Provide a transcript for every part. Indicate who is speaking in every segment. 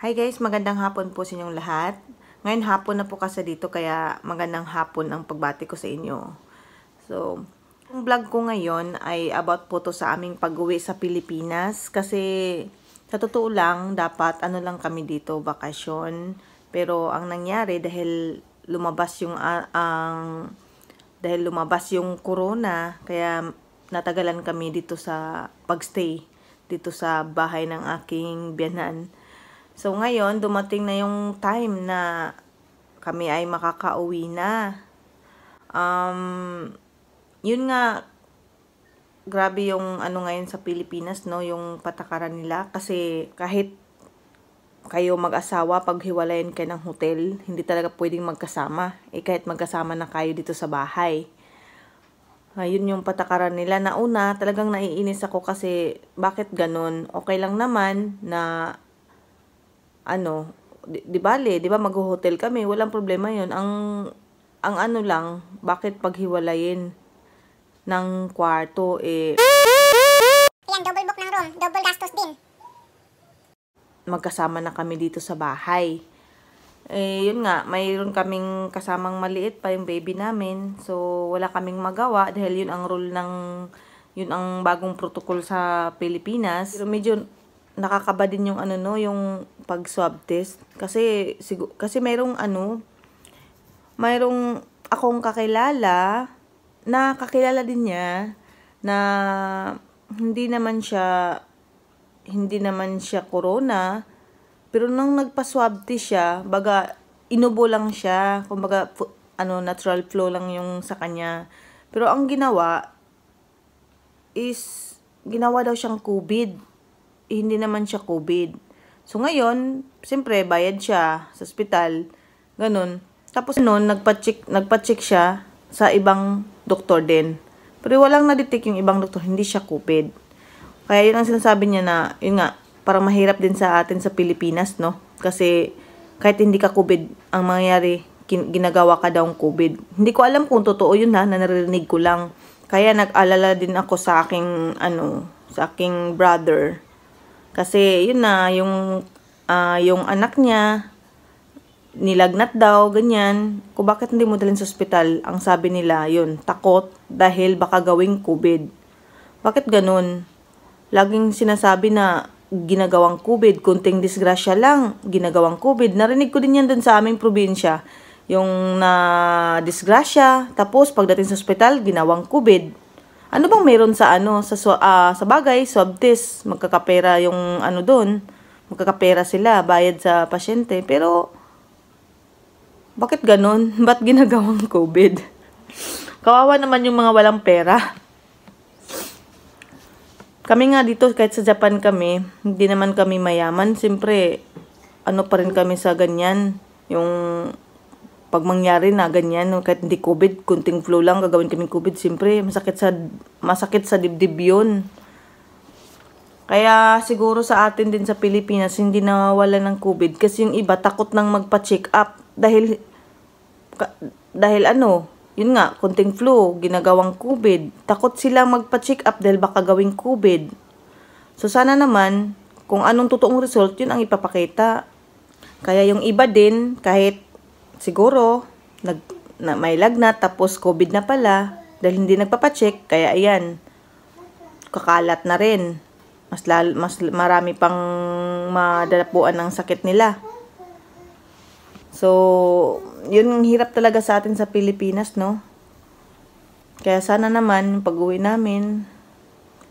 Speaker 1: Hi guys, magandang hapon po sa inyong lahat. Ngayon hapon na po kasi dito kaya magandang hapon ang pagbati ko sa inyo. So, ang vlog ko ngayon ay about po to sa aming pag-uwi sa Pilipinas kasi sa totoo lang dapat ano lang kami dito bakasyon pero ang nangyari dahil lumabas yung uh, ang dahil lumabas yung corona kaya natagalan kami dito sa pagstay dito sa bahay ng aking biyanan. So, ngayon, dumating na yung time na kami ay makakauwi na. Um, yun nga, grabe yung ano ngayon sa Pilipinas, no? Yung patakaran nila. Kasi kahit kayo mag-asawa, paghiwalayan kayo ng hotel, hindi talaga pwedeng magkasama. Eh, kahit magkasama na kayo dito sa bahay. Ayun yung patakaran nila. Na una, talagang naiinis ako kasi bakit ganun? Okay lang naman na ano, di, di bale, di ba magho-hotel kami, walang problema 'yon. Ang ang ano lang, bakit paghiwalayin ng kwarto eh Yan, double book ng room, double gastos din. Magkasama na kami dito sa bahay. Eh, yun nga, mayroon kaming kasamang maliit pa yung baby namin. So, wala kaming magawa dahil yun ang rule ng, yun ang bagong protocol sa Pilipinas. Pero medyo nakakaba din yung ano no, yung pag swab test kasi sigo, kasi mayroong ano mayroong akong kakilala na kakilala din niya na hindi naman siya hindi naman siya corona pero nung nagpa-swab test siya, baga inubo lang siya, kumbaga ano natural flow lang yung sa kanya. Pero ang ginawa is ginawa daw siyang COVID hindi naman siya COVID. So, ngayon, siyempre, bayad siya sa ospital. Ganun. Tapos noon, nagpa-check, nagpa-check siya sa ibang doktor din. Pero walang na-detect yung ibang doktor, hindi siya COVID. Kaya yun ang sinasabi niya na, yun nga, parang mahirap din sa atin sa Pilipinas, no? Kasi kahit hindi ka COVID, ang mangyayari, ginagawa ka daw ng COVID. Hindi ko alam kung totoo yun ha, na naririnig ko lang. Kaya nag-alala din ako sa aking, ano, sa aking brother kasi, yun na, yung, uh, yung anak niya, nilagnat daw, ganyan. Ko bakit hindi mo dalhin sa ospital, ang sabi nila, yun, takot dahil baka gawing COVID. Bakit ganun? Laging sinasabi na ginagawang COVID, kunting disgrasya lang, ginagawang COVID. Narinig ko din yan dun sa aming probinsya. Yung na uh, disgrasya, tapos pagdating sa ospital, ginawang COVID. Ano bang meron sa ano sa uh, sa bagay swab test magkakapera yung ano doon magkakapera sila bayad sa pasyente pero bakit ganon? Ba't ginagawang COVID? Kawawa naman yung mga walang pera. Kami nga dito, kahit sa Japan kami, hindi naman kami mayaman. Siyempre, ano pa rin kami sa ganyan. Yung pag mangyari na ganyan, kahit hindi COVID, kunting flu lang, gagawin kaming COVID, siyempre, masakit sa, masakit sa dibdib yun. Kaya siguro sa atin din sa Pilipinas, hindi nawawala ng COVID kasi yung iba takot nang magpa-check up dahil, dahil ano, yun nga, kunting flu, ginagawang COVID. Takot sila magpa-check up dahil baka gawing COVID. So sana naman, kung anong totoong result, yun ang ipapakita. Kaya yung iba din, kahit siguro nag, na, may lagnat tapos COVID na pala dahil hindi nagpapacheck kaya ayan kakalat na rin mas, lal, mas marami pang madalapuan ng sakit nila so yun ang hirap talaga sa atin sa Pilipinas no kaya sana naman pag uwi namin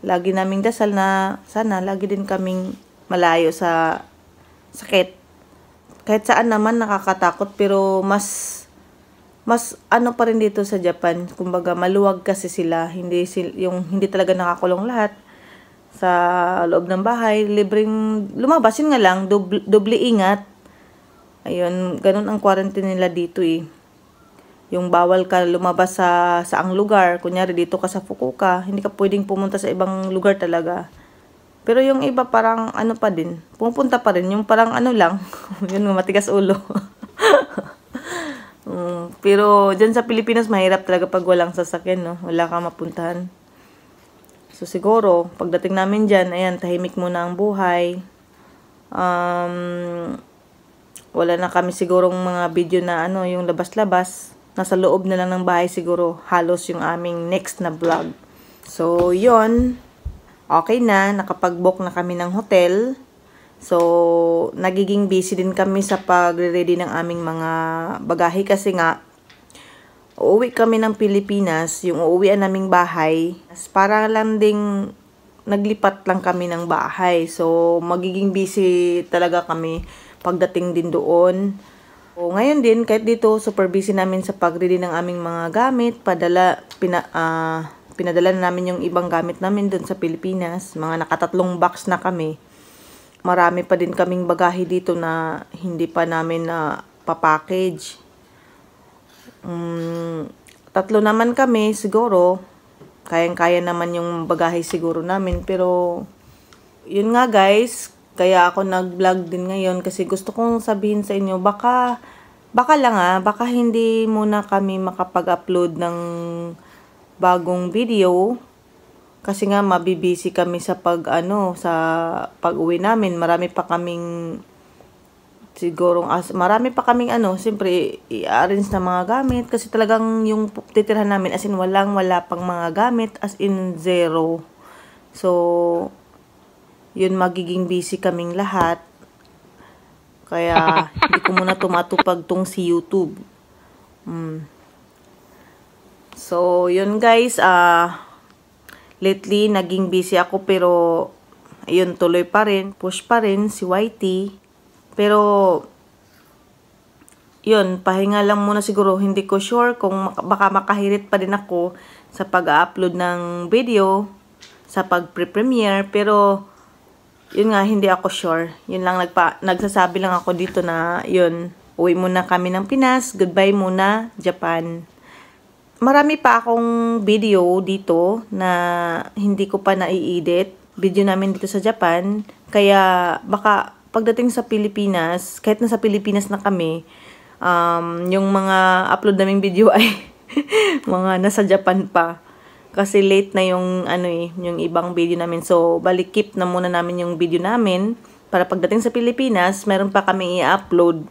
Speaker 1: lagi naming dasal na sana lagi din kaming malayo sa sakit kahit saan naman nakakatakot pero mas mas ano pa rin dito sa Japan, kumbaga maluwag kasi sila, hindi sil, yung hindi talaga nakakulong lahat sa loob ng bahay, libreng lumabas yun nga lang, doble, doble ingat. Ayun, ganun ang quarantine nila dito eh. Yung bawal ka lumabas sa sa ang lugar, kunyari dito ka sa Fukuoka, hindi ka pwedeng pumunta sa ibang lugar talaga. Pero yung iba parang ano pa din, pupunta pa rin. Yung parang ano lang, yun matigas ulo. um, pero dyan sa Pilipinas mahirap talaga pag walang sasakyan, no? Wala kang mapuntahan. So siguro, pagdating namin dyan, ayan, tahimik muna ang buhay. Um, wala na kami sigurong mga video na ano, yung labas-labas. Nasa loob na lang ng bahay siguro halos yung aming next na vlog. So, yon okay na, nakapag-book na kami ng hotel. So, nagiging busy din kami sa pagre-ready ng aming mga bagahe kasi nga, uuwi kami ng Pilipinas, yung uuwian naming bahay, para lang ding naglipat lang kami ng bahay. So, magiging busy talaga kami pagdating din doon. So, ngayon din, kahit dito, super busy namin sa pag-ready ng aming mga gamit, padala, pina, uh, pinadala na namin yung ibang gamit namin doon sa Pilipinas. Mga nakatatlong box na kami. Marami pa din kaming bagahe dito na hindi pa namin na uh, papackage. Um, tatlo naman kami siguro. Kayang-kaya naman yung bagahe siguro namin. Pero, yun nga guys, kaya ako nag-vlog din ngayon kasi gusto kong sabihin sa inyo, baka, baka lang ah, baka hindi muna kami makapag-upload ng bagong video kasi nga mabibisi kami sa pag ano sa pag-uwi namin marami pa kaming sigurong as marami pa kaming ano siyempre i-arrange na mga gamit kasi talagang yung titirhan namin as in walang wala pang mga gamit as in zero so yun magiging busy kaming lahat kaya hindi ko muna tumatupag tong si YouTube mm. So, yun guys, ah, uh, lately naging busy ako pero yun tuloy pa rin, push pa rin si YT. Pero yun, pahinga lang muna siguro. Hindi ko sure kung baka makahirit pa din ako sa pag-upload ng video, sa pag-premiere. pero, yun nga, hindi ako sure. Yun lang, nagpa nagsasabi lang ako dito na, yun, uwi muna kami ng Pinas. Goodbye muna, Japan marami pa akong video dito na hindi ko pa nai-edit. Video namin dito sa Japan. Kaya baka pagdating sa Pilipinas, kahit nasa Pilipinas na kami, um, yung mga upload naming video ay mga nasa Japan pa. Kasi late na yung ano eh, yung ibang video namin. So, balik keep na muna namin yung video namin para pagdating sa Pilipinas, meron pa kami i-upload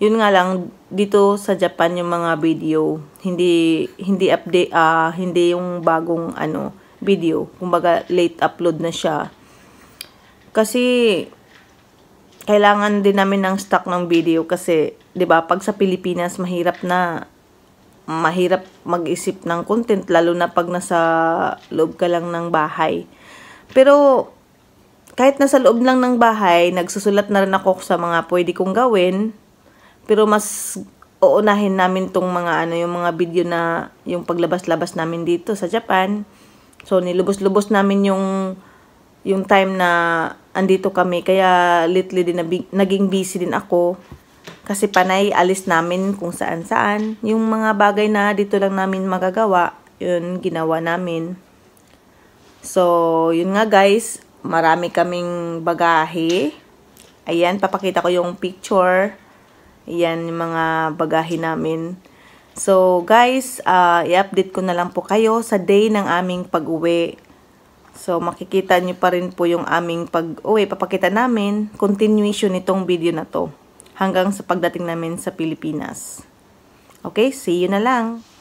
Speaker 1: yun nga lang dito sa Japan yung mga video hindi hindi update uh, hindi yung bagong ano video kumbaga late upload na siya kasi kailangan din namin ng stock ng video kasi 'di ba pag sa Pilipinas mahirap na mahirap mag-isip ng content lalo na pag nasa loob ka lang ng bahay pero kahit nasa loob lang ng bahay nagsusulat na rin ako sa mga pwede kong gawin pero mas uunahin namin tong mga ano yung mga video na yung paglabas-labas namin dito sa Japan. So nilubos-lubos namin yung yung time na andito kami kaya lately din naging busy din ako kasi panay alis namin kung saan-saan. Yung mga bagay na dito lang namin magagawa, yun ginawa namin. So, yun nga guys, marami kaming bagahe. Ayan, papakita ko yung picture yan yung mga bagahin namin. So, guys, uh, i-update ko na lang po kayo sa day ng aming pag-uwi. So, makikita nyo pa rin po yung aming pag-uwi. Papakita namin continuation nitong video na to hanggang sa pagdating namin sa Pilipinas. Okay, see you na lang!